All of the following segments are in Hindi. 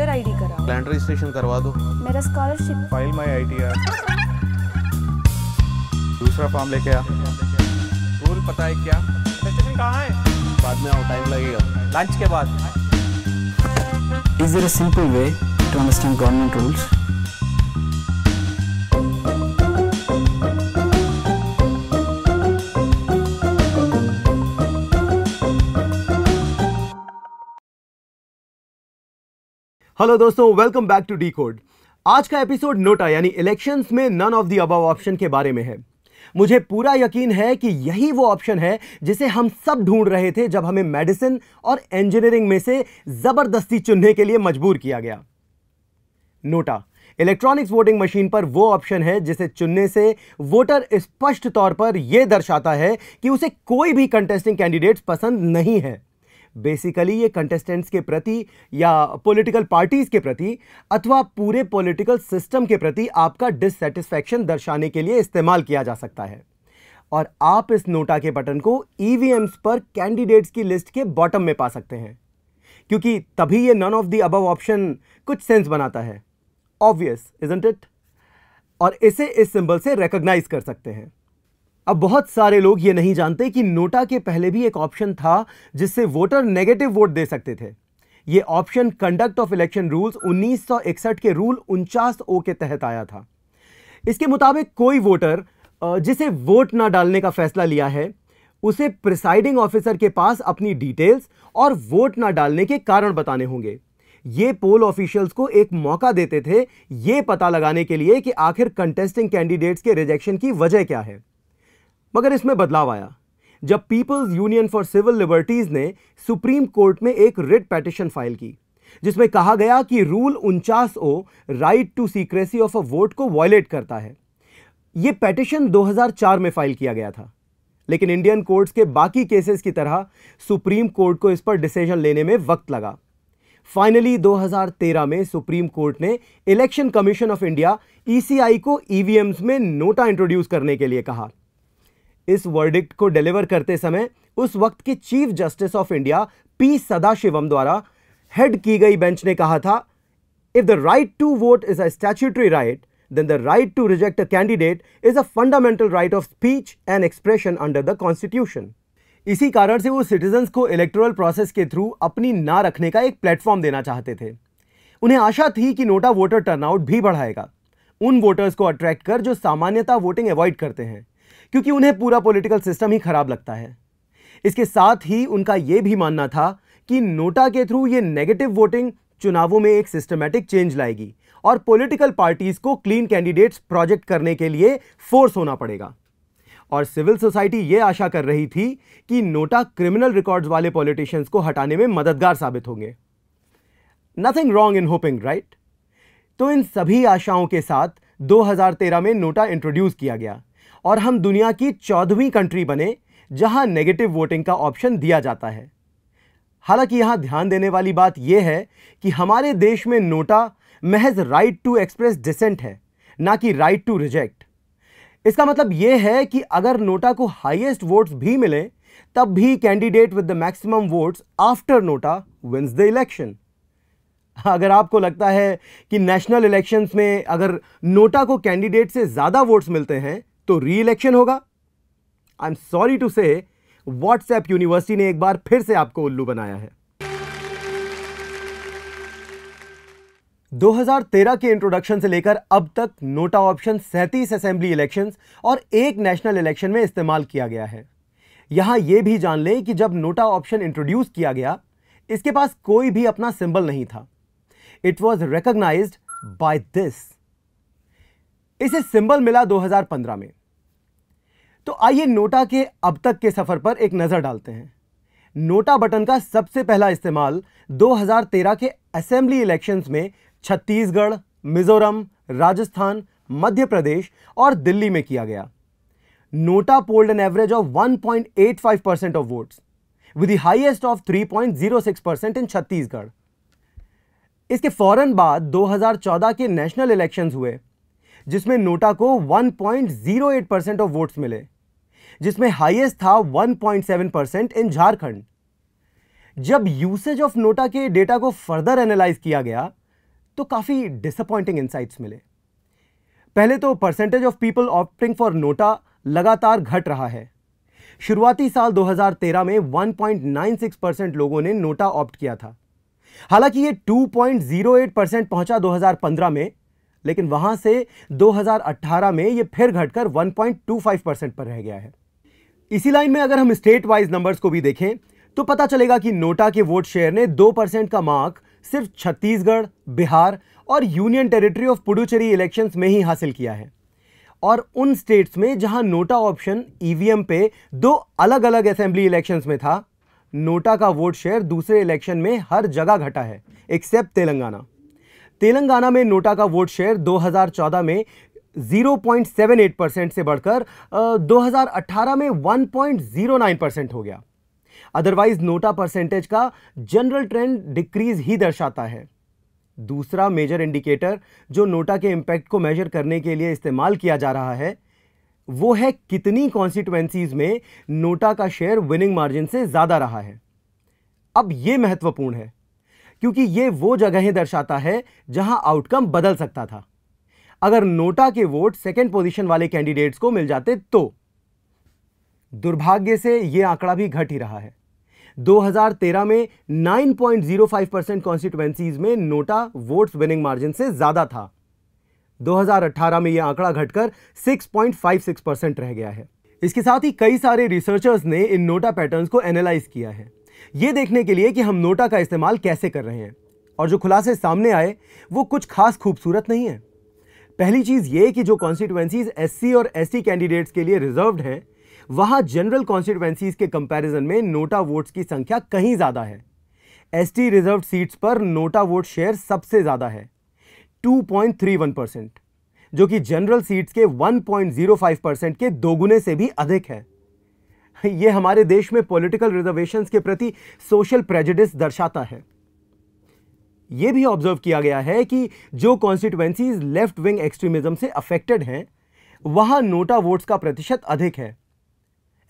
वोटर आईडी कराओ लैंड रजिस्ट्रेशन करवा दो मेरा स्कॉलरशिप फाइल माय आईटीआर दूसरा फॉर्म लेके आ स्कूल पता है क्या रजिस्ट्रेशन कहाँ है बाद में आओ टाइम लगेगा लंच के बाद is there a simple way to understand government rules hello दोस्तों welcome back to the code आज का एपिसोड नोटा यानी इलेक्शंस में none of the above option के बारे में है मुझे पूरा यकीन है कि यही वो ऑप्शन है जिसे हम सब ढूंढ रहे थे जब हमें मेडिसिन और इंजीनियरिंग में से ज़बरदस्ती चुनने के लिए मजबूर किया गया नोटा इलेक्ट्रॉनिक्स वोटिंग मशीन पर वो ऑप्शन है जिसे चुनने से वोटर स्पष्ट तौर पर यह दर्शाता है कि उसे कोई भी कंटेस्टिंग कैंडिडेट्स पसंद नहीं है बेसिकली ये कंटेस्टेंट्स के प्रति या पॉलिटिकल पार्टीज़ के प्रति अथवा पूरे पॉलिटिकल सिस्टम के प्रति आपका डिससेटिस्फैक्शन दर्शाने के लिए इस्तेमाल किया जा सकता है और आप इस नोटा के बटन को ई e पर कैंडिडेट्स की लिस्ट के बॉटम में पा सकते हैं क्योंकि तभी ये none of the above option कुछ सेंस बनाता है ऑब्वियस इजेंट इट और इसे इस सिंबल से रिकॉग्नाइज कर सकते हैं अब बहुत सारे लोग ये नहीं जानते कि नोटा के पहले भी एक ऑप्शन था जिससे वोटर नेगेटिव वोट दे सकते थे ये option conduct of election rules 1961 के रूल उनचास ओ के तहत आया था इसके मुताबिक कोई वोटर जिसे वोट ना डालने का फैसला लिया है उसे प्रिसाइडिंग ऑफिसर के पास अपनी डिटेल्स और वोट ना डालने के कारण बताने होंगे ये पोल ऑफिशियल्स को एक मौका देते थे ये पता लगाने के लिए कि आखिर कंटेस्टिंग कैंडिडेट्स के रिजेक्शन की वजह क्या है मगर इसमें बदलाव आया जब People's Union for Civil Liberties ने सुप्रीम कोर्ट में एक रिट पैटिशन फाइल की जिसमें कहा गया कि रूल उनचास O right to secrecy of a vote को वॉयलेट करता है यह पेटिशन 2004 में फाइल किया गया था लेकिन इंडियन कोर्ट्स के बाकी केसेस की तरह सुप्रीम कोर्ट को इस पर डिसीजन लेने में वक्त लगा फाइनली 2013 में सुप्रीम कोर्ट ने Election commission of India ECI को ईवीएम में नोटा इंट्रोड्यूस करने के लिए कहा इस वर्डिक्ट को डिलीवर करते समय उस वक्त के chief justice of India P Sadasivam द्वारा हेड की गई बेंच ने कहा था if the right to vote is a statutory right then the right to reject a candidate is a fundamental right of speech and expression under the constitution इसी कारण से वो सिटीजन्स को इलेक्टोरल प्रोसेस के थ्रू अपनी ना रखने का एक प्लेटफॉर्म देना चाहते थे उन्हें आशा थी कि नोटा वोटर टर्नआउट भी बढ़ाएगा उन वोटर्स को अट्रैक्ट कर जो सामान्यता वोटिंग अवॉइड करते हैं क्योंकि उन्हें पूरा पॉलिटिकल सिस्टम ही खराब लगता है इसके साथ ही उनका यह भी मानना था कि नोटा के थ्रू ये नेगेटिव वोटिंग चुनावों में एक सिस्टमेटिक चेंज लाएगी और पॉलिटिकल पार्टीज को क्लीन कैंडिडेट्स प्रोजेक्ट करने के लिए फोर्स होना पड़ेगा और सिविल सोसाइटी यह आशा कर रही थी कि नोटा क्रिमिनल रिकॉर्ड्स वाले पॉलिटिशियंस को हटाने में मददगार साबित होंगे nothing wrong in hoping right तो इन सभी आशाओं के साथ 2013 में नोटा इंट्रोड्यूस किया गया और हम दुनिया की चौदहवीं कंट्री बने जहां नेगेटिव वोटिंग का ऑप्शन दिया जाता है हालांकि यहां ध्यान देने वाली बात यह है कि हमारे देश में नोटा महज राइट टू एक्सप्रेस डिसेंट है ना कि राइट टू रिजेक्ट इसका मतलब यह है कि अगर नोटा को हाइएस्ट वोट्स भी मिले तब भी candidate with the maximum votes after NOTA wins the election अगर आपको लगता है कि नेशनल इलेक्शंस में अगर नोटा को कैंडिडेट से ज़्यादा वोट्स मिलते हैं तो री इलेक्शन होगा I am sorry to say WhatsApp university ने एक बार फिर से आपको उल्लू बनाया है 2013 के इंट्रोडक्शन से लेकर अब तक नोटा ऑप्शन सैंतीस असेंबली इलेक्शंस और एक नेशनल इलेक्शन में इस्तेमाल किया गया है यहां यह भी जान लें कि जब नोटा ऑप्शन इंट्रोड्यूस किया गया इसके पास कोई भी अपना सिंबल नहीं था it was recognise by this इसे सिंबल मिला 2015 में तो आइए नोटा के अब तक के सफ़र पर एक नज़र डालते हैं नोटा बटन का सबसे पहला इस्तेमाल 2013 के असेंबली इलेक्शंस में छत्तीसगढ़ मिज़ोरम राजस्थान मध्य प्रदेश और दिल्ली में किया गया NOTA polled an average of 1.85 percent of votes with the highest of 3.06 percent in Chhattisgarh इसके फौरन बाद 2014 के नेशनल इलेक्शंस हुए जिसमें नोटा को 1.08 परसेंट ऑफ वोट्स मिले जिसमें हाईएस्ट था 1.7 परसेंट इन झारखंड जब यूसेज ऑफ नोटा के डेटा को फर्दर एनालाइज किया गया तो काफ़ी डिसअपॉइंटिंग इंसाइट्स मिले पहले तो percentage of people opting for NOTA लगातार घट रहा है शुरुआती साल 2013 में 1.96 परसेंट लोगों ने नोटा ऑप्ट किया था हालांकि ये 2.08 परसेंट पहुंचा 2015 में लेकिन वहां से 2018 में ये फिर घटकर 1.25 परसेंट पर रह गया है इसी लाइन में अगर हम स्टेट वाइज नंबर्स को भी देखें तो पता चलेगा कि नोटा के वोट शेयर ने दो परसेंट का मार्क सिर्फ छत्तीसगढ़ बिहार और union territory of Puducherry elections में ही हासिल किया है और उन स्टेट्स में जहां नोटा ऑप्शन ईवीएम पे दो अलग अलग असेंबली इलेक्शंस में था नोटा का वोट शेयर दूसरे इलेक्शन में हर जगह घटा है एक्सेप्ट तेलंगाना तेलंगाना में नोटा का वोट शेयर 2014 में 0.78 परसेंट से बढ़कर 2018 में 1.09 परसेंट हो गया अदरवाइज नोटा परसेंटेज का जनरल ट्रेंड डिक्रीज ही दर्शाता है दूसरा मेजर इंडिकेटर जो नोटा के इंपैक्ट को मेजर करने के लिए इस्तेमाल किया जा रहा है वो है कितनी कॉन्स्टिट्युएंसीज में नोटा का शेयर विनिंग मार्जिन से ज़्यादा रहा है अब यह महत्वपूर्ण है क्योंकि यह वो जगहें दर्शाता है जहां आउटकम बदल सकता था अगर नोटा के वोट सेकेंड पोजिशन वाले कैंडिडेट्स को मिल जाते तो दुर्भाग्य से यह आंकड़ा भी घट ही रहा है 2013 में 9.05 परसेंट कॉन्स्टिट्युएंसीज में नोटा वोट्स विनिंग मार्जिन से ज़्यादा था 2018 में यह आंकड़ा घटकर 6.56 परसेंट रह गया है इसके साथ ही कई सारे रिसर्चर्स ने इन नोटा पैटर्न्स को एनालाइज किया है ये देखने के लिए कि हम नोटा का इस्तेमाल कैसे कर रहे हैं और जो खुलासे सामने आए वो कुछ खास खूबसूरत नहीं है पहली चीज़ ये कि जो कॉन्स्टिट्युएंसीज एससी और एसटी कैंडिडेट्स के लिए रिजर्वड हैं वहाँ जनरल कॉन्स्टिट्युएंसीज के कंपैरिजन में नोटा वोट्स की संख्या कहीं ज़्यादा है एसटी रिजर्व सीट्स पर नोटा वोट शेयर सबसे ज़्यादा है 2.31 परसेंट जो कि जनरल सीट्स के 1.05 परसेंट के दोगुने से भी अधिक है ये हमारे देश में पॉलिटिकल रिजर्वेशंस के प्रति सोशल प्रेजिडिस दर्शाता है ये भी ऑब्जर्व किया गया है कि जो कॉन्स्टिट्यूएंसीज लेफ्ट विंग एक्सट्रीमिज्म से अफेक्टेड हैं वहाँ नोटा वोट्स का प्रतिशत अधिक है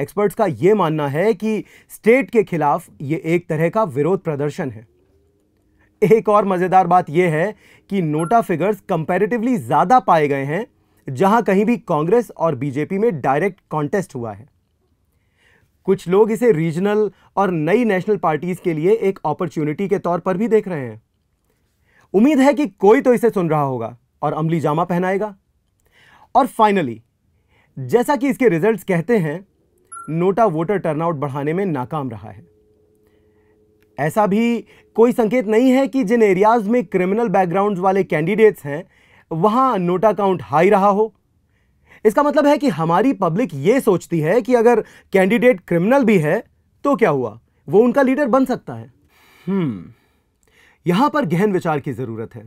एक्सपर्ट्स का ये मानना है कि स्टेट के खिलाफ ये एक तरह का विरोध प्रदर्शन है एक और मज़ेदार बात यह है कि नोटा फिगर्स कंपैरेटिवली ज़्यादा पाए गए हैं जहां कहीं भी कांग्रेस और बीजेपी में डायरेक्ट कॉन्टेस्ट हुआ है कुछ लोग इसे रीजनल और नई नेशनल पार्टीज़ के लिए एक अपॉर्चुनिटी के तौर पर भी देख रहे हैं उम्मीद है कि कोई तो इसे सुन रहा होगा और अमली जामा पहनाएगा और फाइनली जैसा कि इसके रिजल्ट्स कहते हैं नोटा वोटर टर्नआउट बढ़ाने में नाकाम रहा है ऐसा भी कोई संकेत नहीं है कि जिन एरियाज में क्रिमिनल बैकग्राउंड्स वाले कैंडिडेट्स हैं वहाँ नोटा काउंट हाई रहा हो इसका मतलब है कि हमारी पब्लिक ये सोचती है कि अगर कैंडिडेट क्रिमिनल भी है तो क्या हुआ वो उनका लीडर बन सकता है हम्म यहां पर गहन विचार की ज़रूरत है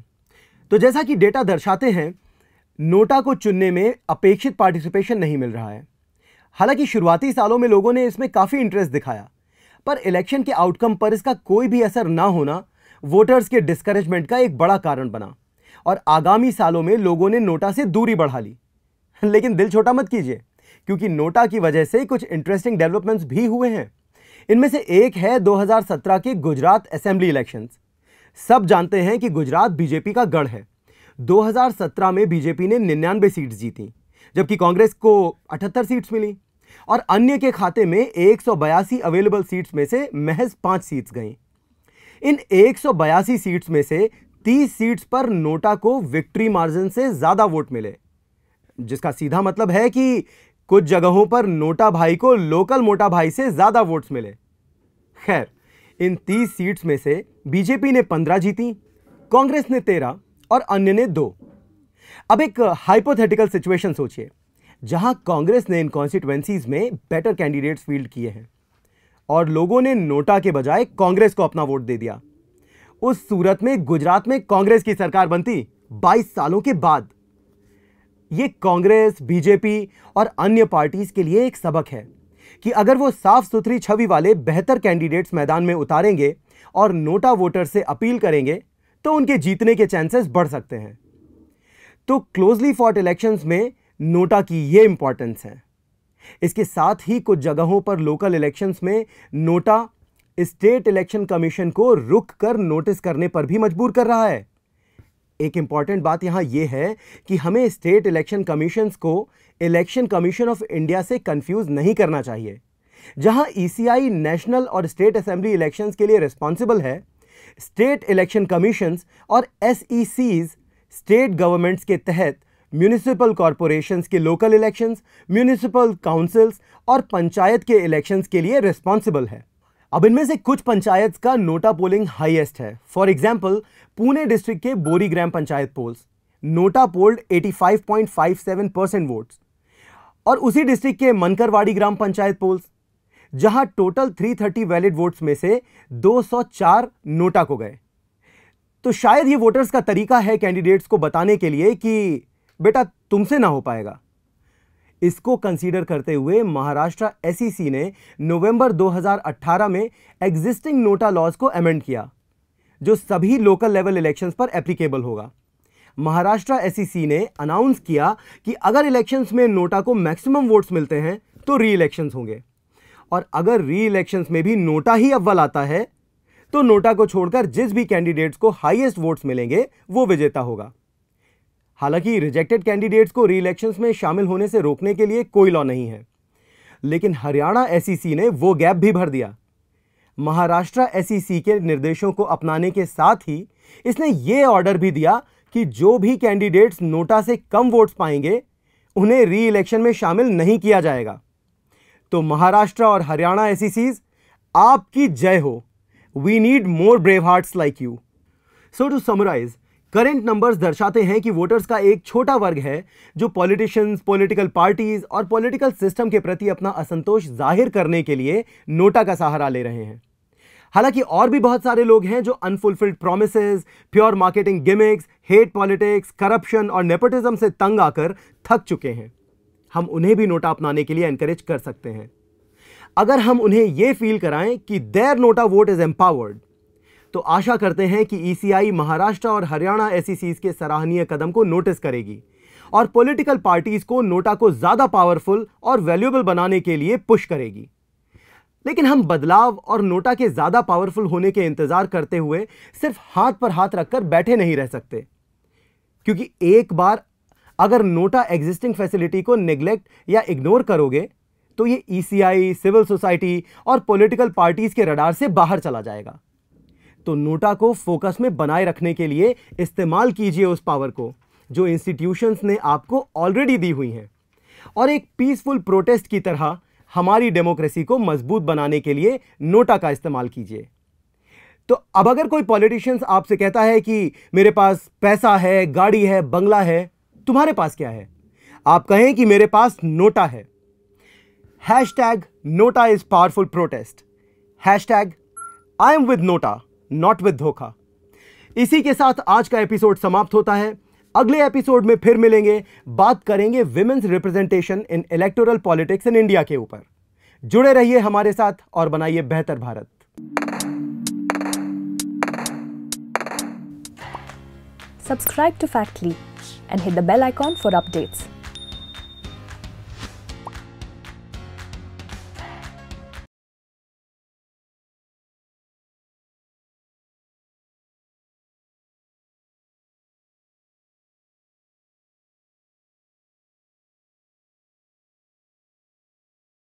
तो जैसा कि डेटा दर्शाते हैं नोटा को चुनने में अपेक्षित पार्टिसिपेशन नहीं मिल रहा है हालांकि शुरुआती सालों में लोगों ने इसमें काफ़ी इंटरेस्ट दिखाया पर इलेक्शन के आउटकम पर इसका कोई भी असर ना होना वोटर्स के डिस्करेजमेंट का एक बड़ा कारण बना और आगामी सालों में लोगों ने नोटा से दूरी बढ़ा ली लेकिन दिल छोटा मत कीजिए क्योंकि नोटा की वजह से कुछ इंटरेस्टिंग डेवलपमेंट्स भी हुए हैं इनमें से एक है 2017 के गुजरात असेंबली इलेक्शंस सब जानते हैं कि गुजरात बीजेपी का गढ़ है 2017 में बीजेपी ने निन्यानवे सीट्स जीती जबकि कांग्रेस को 78 सीट्स मिली और अन्य के खाते में एक अवेलेबल सीट्स में से महज पाँच सीट्स गईं इन एक सीट्स में से 30 सीट्स पर नोटा को विक्ट्री मार्जिन से ज़्यादा वोट मिले जिसका सीधा मतलब है कि कुछ जगहों पर नोटा भाई को लोकल मोटा भाई से ज़्यादा वोट्स मिले खैर इन 30 सीट्स में से बीजेपी ने 15 जीती कांग्रेस ने 13 और अन्य ने दो अब एक हाइपोथेटिकल सिचुएशन सोचिए जहां कांग्रेस ने इन कॉन्स्टिट्युएंसीज में बेटर कैंडिडेट्स फील्ड किए हैं और लोगों ने नोटा के बजाय कांग्रेस को अपना वोट दे दिया उस सूरत में गुजरात में कांग्रेस की सरकार बनती 22 सालों के बाद यह कांग्रेस बीजेपी और अन्य पार्टीज के लिए एक सबक है कि अगर वो साफ सुथरी छवि वाले बेहतर कैंडिडेट्स मैदान में उतारेंगे और नोटा वोटर से अपील करेंगे तो उनके जीतने के चांसेस बढ़ सकते हैं तो क्लोजली फॉट इलेक्शंस में नोटा की ये इंपॉर्टेंस है इसके साथ ही कुछ जगहों पर लोकल इलेक्शंस में नोटा स्टेट इलेक्शन कमीशन को रुक कर नोटिस करने पर भी मजबूर कर रहा है एक इम्पॉर्टेंट बात यहाँ ये है कि हमें स्टेट इलेक्शन कमीशन को इलेक्शन कमीशन ऑफ इंडिया से कंफ्यूज नहीं करना चाहिए जहां ई नेशनल और स्टेट असेंबली इलेक्शन के लिए रिस्पॉन्सिबल है स्टेट इलेक्शन कमीशन और एस स्टेट गवर्नमेंट्स के तहत म्यूनिसिपल कॉरपोरेशंस के लोकल इलेक्शंस म्यूनिसिपल काउंसिल्स और पंचायत के इलेक्शंस के लिए रिस्पॉन्सिबल है अब इनमें से कुछ पंचायत का नोटा पोलिंग हाईएस्ट है फॉर एग्जाम्पल पुणे डिस्ट्रिक्ट के Bori gram panchayat polls NOTA polled 85.57 percent votes और उसी डिस्ट्रिक्ट के मनकरवाड़ी ग्राम पंचायत पोल्स जहां टोटल 330 वैलिड वोट्स में से 204 नोटा को गए तो शायद ये वोटर्स का तरीका है कैंडिडेट्स को बताने के लिए कि बेटा तुमसे ना हो पाएगा इसको कंसीडर करते हुए महाराष्ट्र एसईसी e ने नवंबर 2018 में एग्जिस्टिंग नोटा लॉज को अमेंड किया जो सभी लोकल लेवल इलेक्शंस पर एप्लीकेबल होगा महाराष्ट्र एसईसी e ने अनाउंस किया कि अगर इलेक्शंस में नोटा को मैक्सिमम वोट्स मिलते हैं तो री इलेक्शंस होंगे और अगर री इलेक्शंस में भी नोटा ही अव्वल आता है तो नोटा को छोड़कर जिस भी कैंडिडेट्स को हाईएस्ट वोट्स मिलेंगे वो विजेता होगा हालांकि रिजेक्टेड कैंडिडेट्स को री में शामिल होने से रोकने के लिए कोई लॉ नहीं है लेकिन हरियाणा एस e ने वो गैप भी भर दिया महाराष्ट्र एस e के निर्देशों को अपनाने के साथ ही इसने ये ऑर्डर भी दिया कि जो भी कैंडिडेट्स नोटा से कम वोट्स पाएंगे उन्हें री इलेक्शन में शामिल नहीं किया जाएगा तो महाराष्ट्र और हरियाणा एस e आपकी जय हो we need more brave hearts like you so to summarise current numbers दर्शाते हैं कि वोटर्स का एक छोटा वर्ग है जो पॉलिटिशियंस पॉलिटिकल पार्टीज और पॉलिटिकल सिस्टम के प्रति अपना असंतोष जाहिर करने के लिए नोटा का सहारा ले रहे हैं हालांकि और भी बहुत सारे लोग हैं जो unfulfilled promise pure marketing gimmicks hate politics corruption और नेपोटिज्म से तंग आकर थक चुके हैं हम उन्हें भी नोटा अपनाने के लिए एनकरेज कर सकते हैं अगर हम उन्हें यह फील कराएं कि their NOTA vote is empowered तो आशा करते हैं कि ईसीआई e महाराष्ट्र और हरियाणा एस e के सराहनीय कदम को नोटिस करेगी और पॉलिटिकल पार्टीज को नोटा को ज़्यादा पावरफुल और वैल्यूएबल बनाने के लिए पुश करेगी लेकिन हम बदलाव और नोटा के ज़्यादा पावरफुल होने के इंतज़ार करते हुए सिर्फ हाथ पर हाथ रखकर बैठे नहीं रह सकते क्योंकि एक बार अगर नोटा एग्जिस्टिंग फैसिलिटी को निग्लेक्ट या इग्नोर करोगे तो ये ईसीआई सिविल सोसाइटी और पॉलिटिकल पार्टीज़ के रडार से बाहर चला जाएगा तो नोटा को फोकस में बनाए रखने के लिए इस्तेमाल कीजिए उस पावर को जो इंस्टीट्यूशंस ने आपको ऑलरेडी दी हुई हैं और एक पीसफुल प्रोटेस्ट की तरह हमारी डेमोक्रेसी को मजबूत बनाने के लिए नोटा का इस्तेमाल कीजिए तो अब अगर कोई पॉलिटिशियंस आपसे कहता है कि मेरे पास पैसा है गाड़ी है बंगला है तुम्हारे पास क्या है आप कहें कि मेरे पास नोटा है hashtag NOTA is powerful protest hashtag I am with NOTA not with धोखा इसी के साथ आज का एपिसोड समाप्त होता है अगले एपिसोड में फिर मिलेंगे बात करेंगे women's representation in electoral politics in India के ऊपर जुड़े रहिए हमारे साथ और बनाइए बेहतर Bharat Subscribe to Factly and hit the bell icon for updates.